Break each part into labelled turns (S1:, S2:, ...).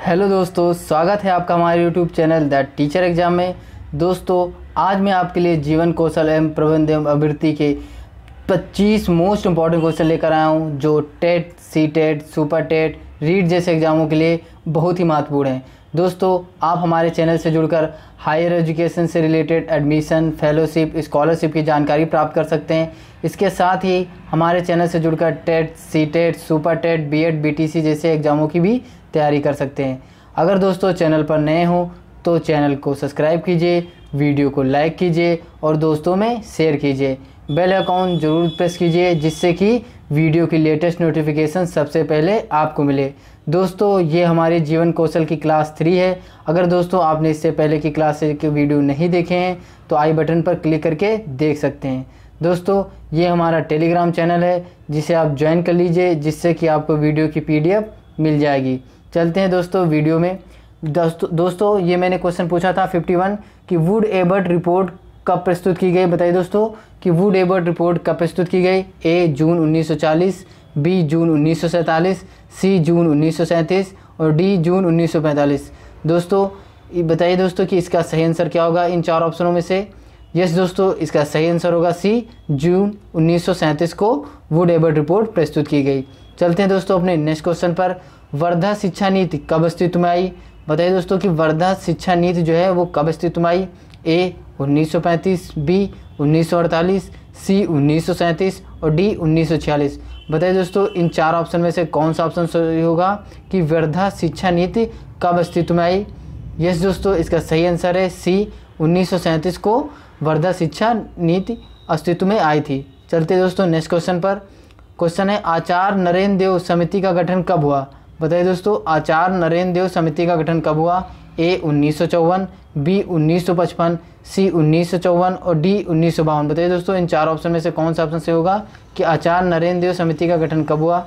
S1: hello दोस्तों स्वागत है आपका हमारे YouTube channel the teacher exam में दोस्तों आज मैं आपके लिए जीवन कौशल एवं प्रबंध एवं अभिवृत्ति के 25 मोस्ट इंपॉर्टेंट क्वेश्चन लेकर आया हूँ जो TET C TET super TET REET जैसे एग्ज़ामों के लिए बहुत ही महत्वपूर्ण हैं दोस्तों आप हमारे चैनल से जुड़कर हायर एजुकेशन से रिलेटेड एडमिशन फेलोशिप स्कॉलरशिप की जानकारी प्राप्त कर सकते हैं इसके साथ ही हमारे चैनल से जुड़कर TET C TET super TET B Ed B T C जैसे एग्ज़ामों की भी तैयारी कर सकते हैं अगर दोस्तों चैनल पर नए हों तो चैनल को सब्सक्राइब कीजिए वीडियो को लाइक कीजिए और दोस्तों में शेयर कीजिए बेल अकाउंट जरूर प्रेस कीजिए जिससे कि वीडियो की लेटेस्ट नोटिफिकेशन सबसे पहले आपको मिले दोस्तों ये हमारे जीवन कौशल की क्लास थ्री है अगर दोस्तों आपने इससे पहले की क्लास के वीडियो नहीं देखे हैं तो आई बटन पर क्लिक करके देख सकते हैं दोस्तों ये हमारा टेलीग्राम चैनल है जिसे आप ज्वाइन कर लीजिए जिससे कि आपको वीडियो की पी मिल जाएगी चलते हैं दोस्तों वीडियो में दोस्तों दोस्तों ये मैंने क्वेश्चन पूछा था 51 कि वुड एबर्ट रिपोर्ट कब प्रस्तुत की गई बताइए दोस्तों कि वुड एबर्ट रिपोर्ट कब प्रस्तुत की गई ए जून 1940 बी जून उन्नीस सी जून उन्नीस और डी जून 1945 दोस्तों बताइए दोस्तों कि इसका सही आंसर क्या होगा इन चार ऑप्शनों में से यस दोस्तों इसका सही आंसर होगा सी जून उन्नीस को वुड एबर्ट रिपोर्ट प्रस्तुत की गई चलते हैं दोस्तों अपने नेक्स्ट क्वेश्चन पर वर्धा शिक्षा नीति कब अस्तित्व में आई बताइए दोस्तों कि वर्धा शिक्षा नीति जो है वो कब अस्तित्व में आई ए 1935 बी 1948 सी उन्नीस और डी 1946 बताइए दोस्तों इन चार ऑप्शन में से कौन सा ऑप्शन सही होगा कि वर्धा शिक्षा नीति कब अस्तित्व में आई यस दोस्तों इसका सही आंसर है सी उन्नीस को वर्धा शिक्षा नीति अस्तित्व में आई थी चलते दोस्तों नेक्स्ट क्वेश्चन पर क्वेश्चन है आचार्य नरेंद्र देव समिति का गठन कब हुआ बताइए दोस्तों आचार नरेंद्र देव समिति का गठन कब हुआ ए उन्नीस बी उन्नीस सी उन्नीस और डी उन्नीस बताइए दोस्तों इन चार ऑप्शन में से कौन सा ऑप्शन से होगा कि आचार नरेंद्र देव समिति का गठन कब हुआ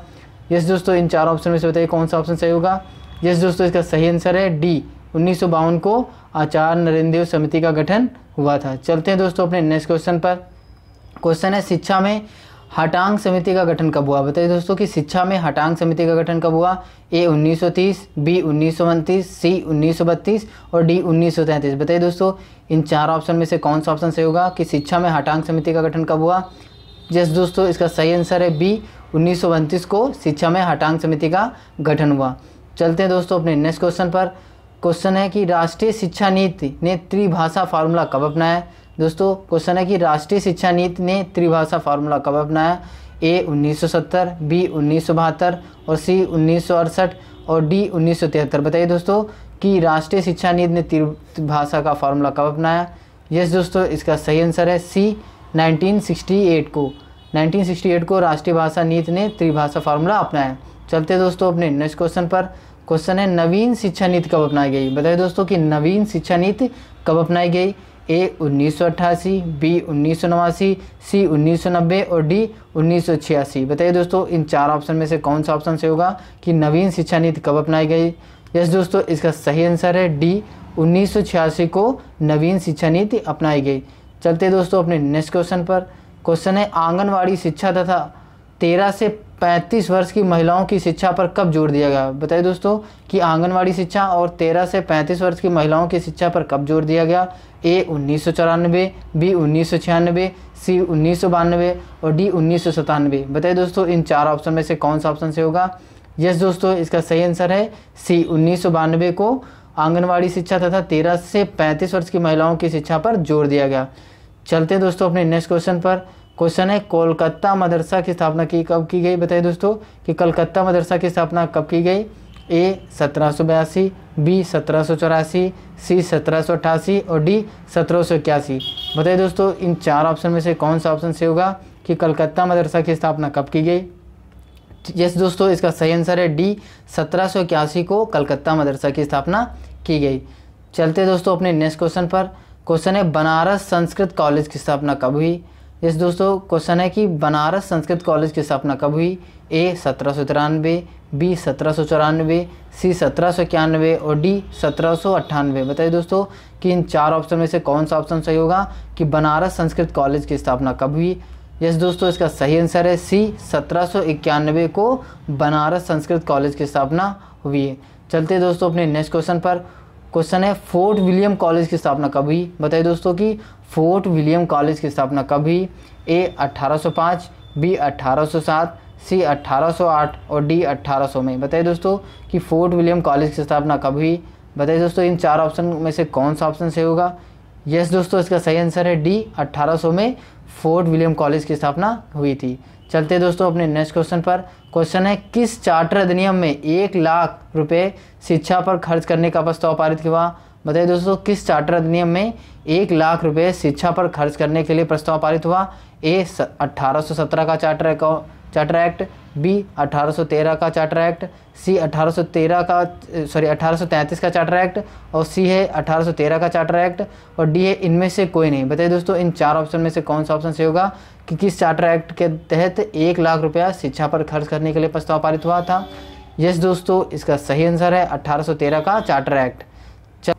S1: यस दोस्तों इन चार ऑप्शन में से बताइए कौन सा ऑप्शन सही होगा यस दोस्तों इसका सही आंसर है डी उन्नीस को आचार नरेंद्र देव समिति का गठन हुआ था चलते हैं दोस्तों अपने नेक्स्ट क्वेश्चन पर क्वेश्चन है शिक्षा में हटांग समिति का गठन कब हुआ बताइए दोस्तों कि शिक्षा में हटांग समिति का गठन कब हुआ ए 1930, बी उनतीस सी बत्तीस और डी तैंतीस बताइए दोस्तों इन चार ऑप्शन में से कौन सा ऑप्शन सही होगा कि शिक्षा में हटांग समिति का गठन कब हुआ जैस दोस्तों इसका सही आंसर है बी उन्नीस को शिक्षा में हटांग समिति का गठन हुआ चलते हैं दोस्तों अपने नेक्स्ट क्वेश्चन पर क्वेश्चन है कि राष्ट्रीय शिक्षा नीति ने त्रिभाषा फार्मूला कब अपनाया दोस्तों क्वेश्चन है कि राष्ट्रीय शिक्षा नीति ने त्रिभाषा फार्मूला कब अपनाया ए 1970, बी उन्नीस और सी उन्नीस और डी उन्नीस बताइए दोस्तों कि राष्ट्रीय शिक्षा नीति ने त्रिभाषा का फार्मूला कब अपनाया यस दोस्तों इसका सही आंसर है सी 1968 को 1968 को राष्ट्रीय भाषा नीति ने त्रिभाषा फार्मूला अपनाया चलते दोस्तों अपने नेक्स्ट क्वेश्चन पर क्वेश्चन है नवीन शिक्षा नीति कब अपनाई गई बताइए दोस्तों कि नवीन शिक्षा नीति कब अपनाई गई ए उन्नीस बी उन्नीस सी उन्नीस और डी उन्नीस बताइए दोस्तों इन चार ऑप्शन में से कौन सा ऑप्शन से होगा कि नवीन शिक्षा नीति कब अपनाई गई यस दोस्तों इसका सही आंसर है डी उन्नीस को नवीन शिक्षा नीति अपनाई गई चलते दोस्तों अपने नेक्स्ट क्वेश्चन पर क्वेश्चन है आंगनवाड़ी शिक्षा तथा तेरह से पैंतीस वर्ष की महिलाओं की शिक्षा पर कब जोर दिया गया बताइए दोस्तों कि आंगनवाड़ी शिक्षा और तेरह से पैंतीस वर्ष की महिलाओं की शिक्षा पर कब जोर दिया गया ए उन्नीस सौ चौरानवे बी उन्नीस सौ सी उन्नीस सौ बानवे और डी उन्नीस सौ सतानवे बताइए दोस्तों इन चार ऑप्शन में से कौन सा ऑप्शन से होगा यस दोस्तों इसका सही आंसर है सी उन्नीस सौ बानवे को आंगनवाड़ी शिक्षा तथा तेरह से पैंतीस वर्ष की महिलाओं की शिक्षा पर जोर दिया गया चलते दोस्तों अपने नेक्स्ट क्वेश्चन पर क्वेश्चन है कोलकाता मदरसा की स्थापना की कब की गई बताइए दोस्तों कि कलकत्ता मदरसा की स्थापना कब की गई ए सत्रह बी सत्रह सी सत्रह और डी सत्रह बताइए दोस्तों इन चार ऑप्शन में से कौन सा ऑप्शन सही होगा कि कलकत्ता मदरसा की स्थापना कब की गई यस दोस्तों इसका सही आंसर है डी सत्रह को कलकत्ता मदरसा की स्थापना की गई चलते दोस्तों अपने नेक्स्ट क्वेश्चन पर क्वेश्चन है बनारस संस्कृत कॉलेज की स्थापना कब हुई इस दोस्तों क्वेश्चन है कि बनारस संस्कृत कॉलेज की स्थापना कब हुई ए सत्रह सौ तिरानवे बी सत्रह सौ चौरानवे सी सत्रह सौ इक्यानवे और डी सत्रह सौ अट्ठानवे बताइए दोस्तों कि इन चार ऑप्शन में से कौन सा ऑप्शन सही होगा कि बनारस संस्कृत कॉलेज की स्थापना कब हुई यस दोस्तों इसका सही आंसर है सी सत्रह सौ इक्यानवे को बनारस संस्कृत कॉलेज की स्थापना हुई है चलते दोस्तों अपने नेक्स्ट क्वेश्चन पर क्वेश्चन है फोर्ट विलियम कॉलेज की स्थापना कब हुई बताइए दोस्तों कि फोर्ट विलियम कॉलेज की स्थापना कब हुई ए 1805 बी 1807 सी 1808 और डी 1800 में बताइए दोस्तों कि फोर्ट विलियम कॉलेज की स्थापना कब हुई बताइए दोस्तों इन चार ऑप्शन में से कौन सा ऑप्शन सही होगा यस दोस्तों इसका सही आंसर है डी अट्ठारह में फोर्ट विलियम कॉलेज की स्थापना हुई थी चलते दोस्तों अपने नेक्स्ट क्वेश्चन पर क्वेश्चन है किस चार्टर अधिनियम में एक लाख रुपए शिक्षा पर खर्च करने का प्रस्ताव पारित हुआ बताइए दोस्तों किस चार्टर अधिनियम में एक लाख रुपए शिक्षा पर खर्च करने के लिए प्रस्ताव पारित हुआ ए अट्ठारह का चार्टर चार्टर एक्ट बी 1813 का चार्टर एक्ट सी 1813 का सॉरी 1833 का चार्टर एक्ट और सी है 1813 का चार्टर एक्ट और डी है इनमें से कोई नहीं बताइए दोस्तों इन चार ऑप्शन में से कौन सा ऑप्शन सही होगा कि किस चार्टर एक्ट के तहत एक लाख रुपया शिक्षा पर खर्च करने के लिए प्रस्ताव पारित हुआ था यस दोस्तों इसका सही आंसर है 1813 का चार्टर एक्ट चल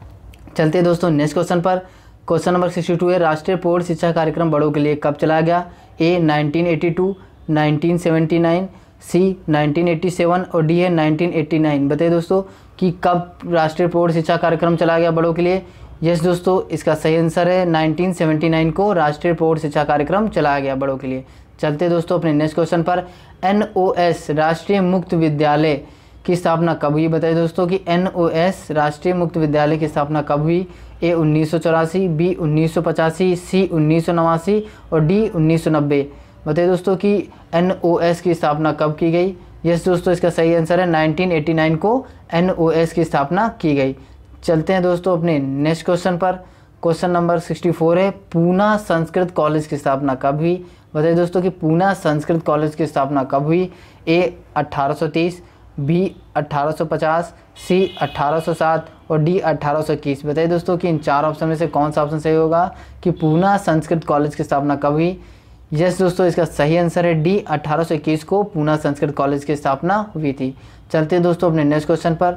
S1: चलते दोस्तों नेक्स्ट क्वेश्चन पर क्वेश्चन नंबर सिक्सटी टू है राष्ट्रीय पोर्ट शिक्षा कार्यक्रम बड़ों के लिए कब चलाया गया ए 1982, 1979, सी 1987 और डी है 1989 बताइए दोस्तों कि कब राष्ट्रीय प्रौढ़ शिक्षा कार्यक्रम चलाया गया बड़ों के लिए यस दोस्तों इसका सही आंसर है 1979 को राष्ट्रीय प्रौढ़ शिक्षा कार्यक्रम चलाया गया बड़ों के लिए चलते दोस्तों अपने नेक्स्ट क्वेश्चन पर एन राष्ट्रीय मुक्त विद्यालय की स्थापना कब हुई बताइए दोस्तों कि एन राष्ट्रीय मुक्त विद्यालय की स्थापना कब हुई ए उन्नीस बी उन्नीस सी उन्नीस और डी उन्नीस बताइए दोस्तों कि एन की स्थापना कब की गई यस दोस्तों इसका सही आंसर है 1989 को एन की स्थापना की गई चलते हैं दोस्तों अपने नेक्स्ट क्वेश्चन पर क्वेश्चन नंबर 64 है पूना संस्कृत कॉलेज की स्थापना कब हुई बताइए दोस्तों कि पूना संस्कृत कॉलेज की स्थापना कब हुई ए 1830 बी 1850 सी 1807 और डी 1821 बताइए दोस्तों कि इन चार ऑप्शन में से कौन सा ऑप्शन सही होगा कि पूना संस्कृत कॉलेज की स्थापना कब हुई यस दोस्तों इसका सही आंसर है डी 1821 को पूना संस्कृत कॉलेज की स्थापना हुई थी चलते दोस्तों अपने नेक्स्ट क्वेश्चन पर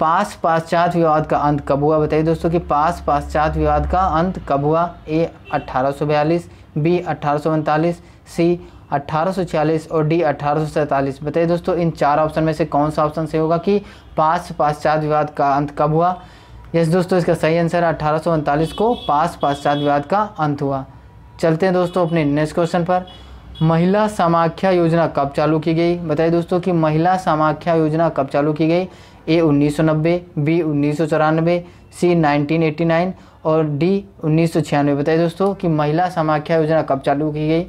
S1: पास पाश्चात विवाद का अंत कब हुआ बताइए दोस्तों कि पास पाश्चात विवाद का अंत कब हुआ ए 1842 बी अठारह सी 1846 और डी अठारह बताइए दोस्तों इन चार ऑप्शन में से कौन सा ऑप्शन से होगा कि पास पाश्चात विवाद का अंत कब हुआ यस दोस्तों इसका सही आंसर है अठारह को पास पाश्चात विवाद का अंत हुआ चलते हैं दोस्तों अपने नेक्स्ट क्वेश्चन पर महिला समाख्या योजना कब चालू की गई बताइए दोस्तों कि महिला समाख्या योजना कब चालू की गई ए 1990 बी उन्नीस सी 1989 और डी उन्नीस बताइए दोस्तों कि महिला समाख्या योजना कब चालू की गई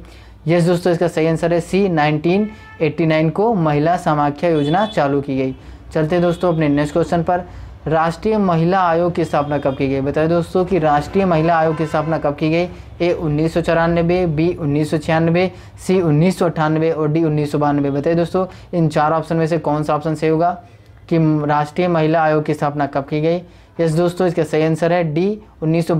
S1: यस दोस्तों इसका सही आंसर है सी 1989 को महिला समाख्या योजना चालू की गई चलते दोस्तों अपने नेक्स्ट क्वेश्चन पर राष्ट्रीय महिला आयोग की स्थापना कब की गई बताए दोस्तों कि राष्ट्रीय महिला आयोग की स्थापना कब की गई ए उन्नीस बी उन्नीस सी उन्नीस और डी उन्नीस बताए दोस्तों इन चार ऑप्शन में से कौन सा ऑप्शन सही होगा कि राष्ट्रीय महिला आयोग की स्थापना कब की गई यस दोस्तों इसका सही आंसर है डी उन्नीस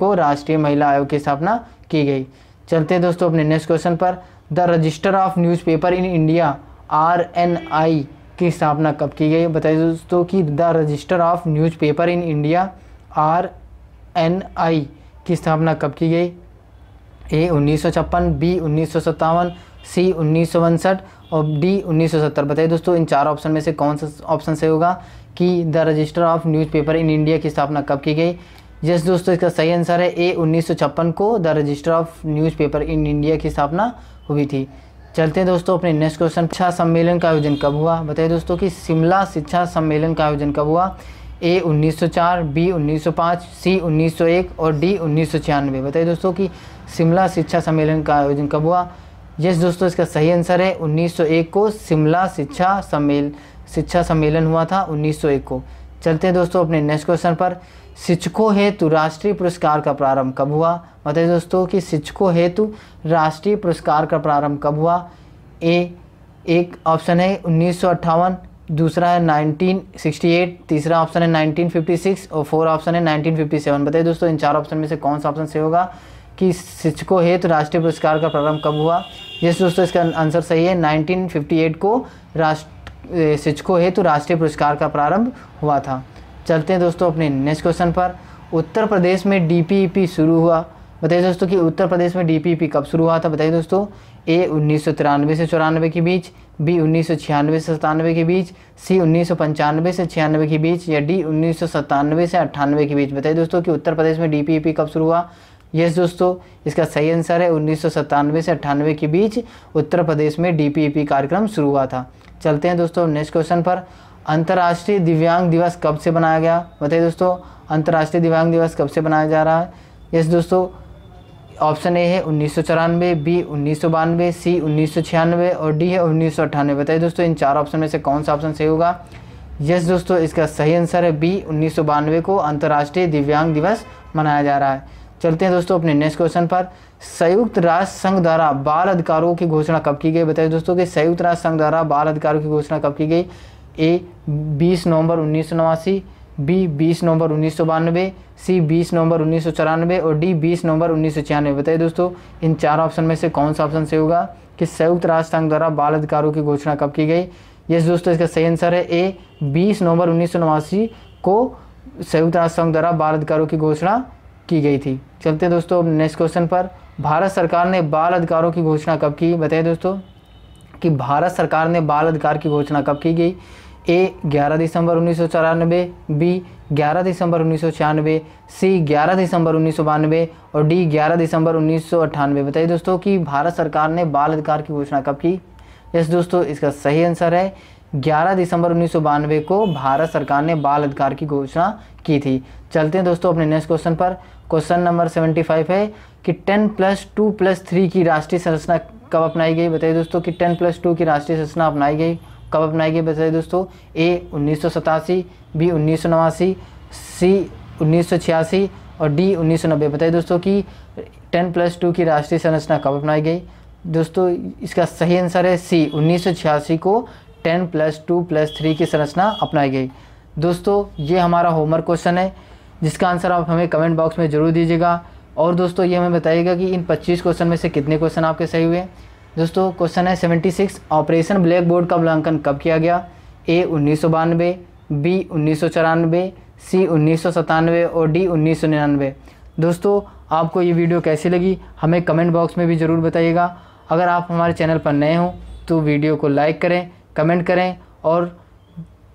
S1: को राष्ट्रीय महिला आयोग की स्थापना की गई चलते हैं दोस्तों अपने नेक्स्ट क्वेश्चन पर the register of news in India R N I की स्थापना कब की गई बताइए दोस्तों कि the register of newspaper in India R N I की स्थापना कब की गई ए उन्नीस बी उन्नीस सी उन्नीस और डी उन्नीस बताइए दोस्तों इन चार ऑप्शन में से कौन सा ऑप्शन से होगा कि the register of newspaper in India की स्थापना कब की गई यस दोस्तों इसका सही आंसर है ए उन्नीस को the register of newspaper in India की स्थापना हुई थी चलते हैं दोस्तों अपने नेक्स्ट क्वेश्चन शिक्षा सम्मेलन का आयोजन कब हुआ बताइए दोस्तों कि शिमला शिक्षा सम्मेलन का आयोजन कब हुआ ए 1904, बी 1905, सी 1901 और डी उन्नीस बताइए दोस्तों कि शिमला शिक्षा सम्मेलन का आयोजन कब हुआ यस दोस्तों इसका सही आंसर है 1901 को शिमला शिक्षा सम्मेलन शिक्षा सम्मेलन हुआ था 1901 को चलते हैं दोस्तों अपने नेक्स्ट क्वेश्चन पर शिक्षकों हेतु राष्ट्रीय पुरस्कार का प्रारंभ कब हुआ बताइए दोस्तों कि शिक्षकों हेतु राष्ट्रीय पुरस्कार का प्रारंभ कब हुआ ए एक ऑप्शन है उन्नीस दूसरा है 1968 तीसरा ऑप्शन है 1956 और फोर ऑप्शन है 1957 बताइए दोस्तों इन चार ऑप्शन में से कौन सा ऑप्शन सही होगा कि शिक्षको हेतु तो राष्ट्रीय पुरस्कार का प्रारंभ कब हुआ यस दोस्तों इसका आंसर सही है 1958 को राष्ट्र शिक्षकों हेतु तो राष्ट्रीय पुरस्कार का प्रारंभ हुआ था चलते हैं दोस्तों अपने नेक्स्ट क्वेश्चन पर उत्तर प्रदेश में डी e शुरू हुआ बताइए दोस्तों कि उत्तर प्रदेश में डी e कब शुरू हुआ था बताइए दोस्तों ए उन्नीस से चौरानवे के बीच बी उन्नीस से सतानवे के बीच सी उन्नीस से छियानवे के बीच या डी उन्नीस से अट्ठानवे के बीच बताइए दोस्तों कि उत्तर प्रदेश में डी e कब शुरू हुआ यस दोस्तों इसका सही आंसर है उन्नीस से अट्ठानवे के बीच उत्तर प्रदेश में डी कार्यक्रम शुरू हुआ था चलते हैं दोस्तों नेक्स्ट क्वेश्चन पर अंतर्राष्ट्रीय दिव्यांग दिवस कब से बनाया गया बताइए दोस्तों अंतर्राष्ट्रीय दिव्यांग दिवस कब से बनाया जा रहा है यस दोस्तों ऑप्शन ए है उन्नीस सौ चौरानवे बी उन्नीस सौ बानवे सी उन्नीस सौ छियानवे और डी है उन्नीस सौ अट्ठानवे बताइए दोस्तों इन चार ऑप्शन में से कौन सा ऑप्शन सही होगा यस दोस्तों इसका सही आंसर है बी उन्नीस सौ बानवे को अंतर्राष्ट्रीय दिव्यांग दिवस मनाया जा रहा है चलते हैं दोस्तों अपने नेक्स्ट क्वेश्चन पर संयुक्त राष्ट्र संघ द्वारा बाल अधिकारों की घोषणा कब की गई बताइए दोस्तों कि संयुक्त राष्ट्र संघ द्वारा बाल अधिकारों की घोषणा कब की गई ए बीस नवंबर उन्नीस बी बीस नवंबर उन्नीस सौ बानवे सी बीस नवंबर उन्नीस सौ चौरानवे और डी बीस नवंबर उन्नीस सौ छियानवे बताइए दोस्तों इन चार ऑप्शन में से कौन सा ऑप्शन सही होगा कि संयुक्त राष्ट्र संघ द्वारा बाल अधिकारों की घोषणा कब की गई यस दोस्तों इसका सही आंसर है ए बीस नवंबर उन्नीस को संयुक्त राष्ट्र संघ द्वारा बाल अधिकारों की घोषणा की गई थी चलते हैं दोस्तों नेक्स्ट क्वेश्चन पर भारत सरकार ने बाल अधिकारों की घोषणा कब की बताइए दोस्तों कि भारत सरकार ने बाल अधिकार की घोषणा कब की गई ए 11 दिसंबर उन्नीस बी 11 दिसंबर उन्नीस सी 11 दिसंबर उन्नीस और डी 11 दिसंबर उन्नीस बताइए दोस्तों कि भारत सरकार ने बाल अधिकार की घोषणा कब की यस दोस्तों इसका सही आंसर है 11 दिसंबर उन्नीस को भारत सरकार ने बाल अधिकार की घोषणा की थी चलते हैं दोस्तों अपने नेक्स्ट क्वेश्चन पर क्वेश्चन नंबर 75 है कि 10 प्लस टू प्लस थ्री की राष्ट्रीय संरचना कब अपनाई गई बताइए दोस्तों कि 10 प्लस टू की राष्ट्रीय संरचना अपनाई गई कब अपनाई गई बताइए दोस्तों ए उन्नीस बी उन्नीस सी उन्नीस और डी उन्नीस बताइए दोस्तों कि टेन प्लस टू की राष्ट्रीय संरचना कब अपनाई गई दोस्तों इसका सही आंसर है सी उन्नीस को ten plus two plus three की संरचना अपनाई गई दोस्तों ये हमारा होमवर्क क्वेश्चन है जिसका आंसर आप हमें कमेंट बॉक्स में ज़रूर दीजिएगा और दोस्तों ये हमें बताइएगा कि इन 25 क्वेश्चन में से कितने क्वेश्चन आपके सही हुए दोस्तों क्वेश्चन है seventy six Operation Blackboard का मूल्यांकन कब किया गया ए उन्नीस सौ बानवे बी उन्नीस सौ चौरानवे सी उन्नीस सौ सतानवे और डी उन्नीस सौ निन्यानवे दोस्तों आपको ये वीडियो कैसी लगी हमें कमेंट बॉक्स में भी ज़रूर बताइएगा अगर आप हमारे चैनल पर नए हों तो वीडियो को लाइक करें कमेंट करें और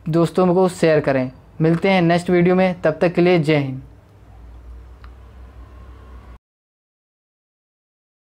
S1: दोस्तों को शेयर करें मिलते हैं नेक्स्ट वीडियो में तब तक के लिए जय हिंद